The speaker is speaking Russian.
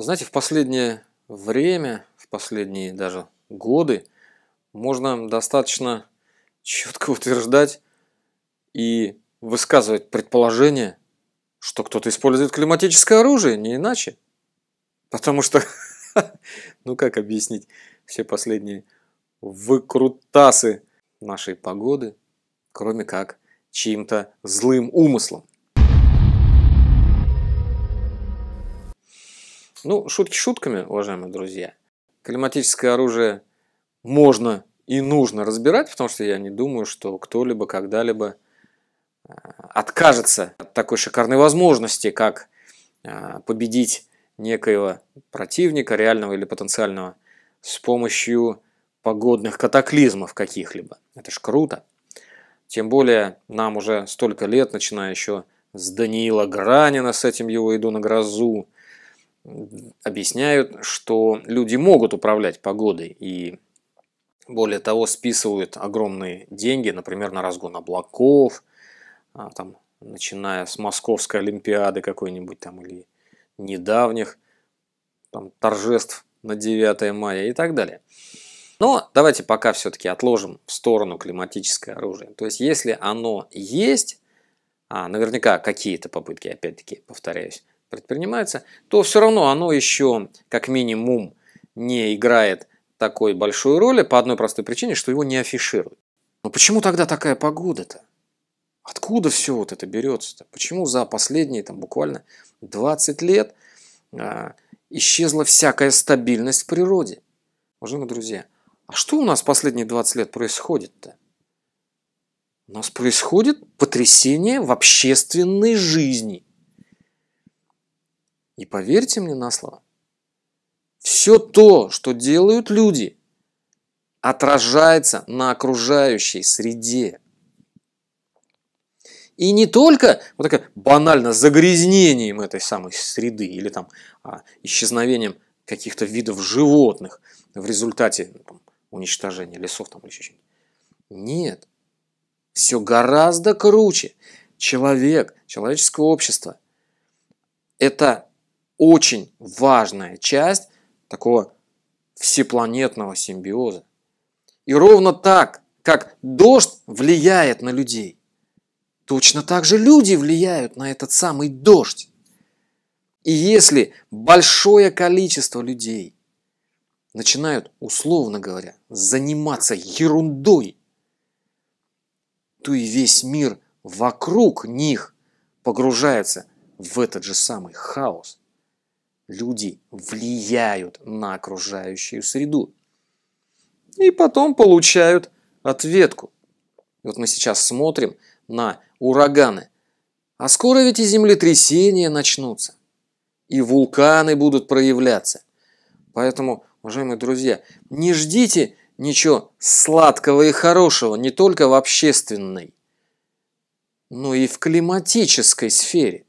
Знаете, в последнее время, в последние даже годы, можно достаточно четко утверждать и высказывать предположение, что кто-то использует климатическое оружие, не иначе. Потому что, ну как объяснить все последние выкрутасы нашей погоды, кроме как чьим-то злым умыслом. Ну, шутки шутками, уважаемые друзья. Климатическое оружие можно и нужно разбирать, потому что я не думаю, что кто-либо когда-либо э, откажется от такой шикарной возможности, как э, победить некоего противника, реального или потенциального, с помощью погодных катаклизмов каких-либо. Это ж круто. Тем более нам уже столько лет, начиная еще с Даниила Гранина, с этим его «Иду на грозу», объясняют, что люди могут управлять погодой и более того списывают огромные деньги, например, на разгон облаков, а, там, начиная с Московской Олимпиады какой-нибудь там или недавних там, торжеств на 9 мая и так далее. Но давайте пока все-таки отложим в сторону климатическое оружие. То есть если оно есть, а наверняка какие-то попытки, опять-таки повторяюсь, предпринимается, то все равно оно еще как минимум не играет такой большой роли по одной простой причине, что его не афишируют. Но почему тогда такая погода-то? Откуда все вот это берется-то? Почему за последние там, буквально 20 лет а, исчезла всякая стабильность в природе? Уважаемые друзья, а что у нас последние 20 лет происходит-то? У нас происходит потрясение в общественной жизни – и поверьте мне на слово, все то, что делают люди, отражается на окружающей среде. И не только вот такое банально загрязнением этой самой среды или там а, исчезновением каких-то видов животных в результате ну, там, уничтожения лесов там или еще чего Нет. Все гораздо круче. Человек, человеческое общество – это очень важная часть такого всепланетного симбиоза. И ровно так, как дождь влияет на людей, точно так же люди влияют на этот самый дождь. И если большое количество людей начинают, условно говоря, заниматься ерундой, то и весь мир вокруг них погружается в этот же самый хаос – люди влияют на окружающую среду. И потом получают ответку. вот мы сейчас смотрим на ураганы. А скоро ведь и землетрясения начнутся. И вулканы будут проявляться. Поэтому, уважаемые друзья, не ждите ничего сладкого и хорошего не только в общественной, но и в климатической сфере.